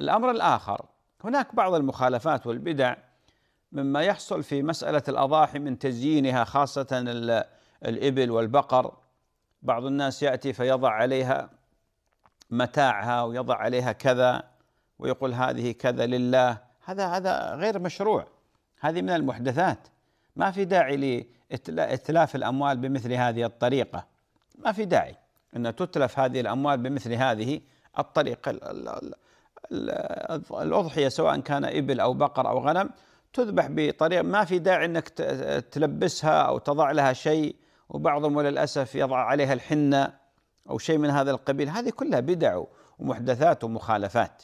الأمر الآخر هناك بعض المخالفات والبدع مما يحصل في مسألة الأضاحي من تزيينها خاصة الإبل والبقر بعض الناس يأتي فيضع عليها متاعها ويضع عليها كذا ويقول هذه كذا لله هذا هذا غير مشروع هذه من المحدثات ما في داعي لإتلاف الأموال بمثل هذه الطريقة ما في داعي أن تتلف هذه الأموال بمثل هذه الطريقة الأضحية سواء كان إبل أو بقر أو غنم تذبح بطريقة ما في داعي أنك تلبسها أو تضع لها شيء وبعضهم وللأسف يضع عليها الحنة أو شيء من هذا القبيل هذه كلها بدع ومحدثات ومخالفات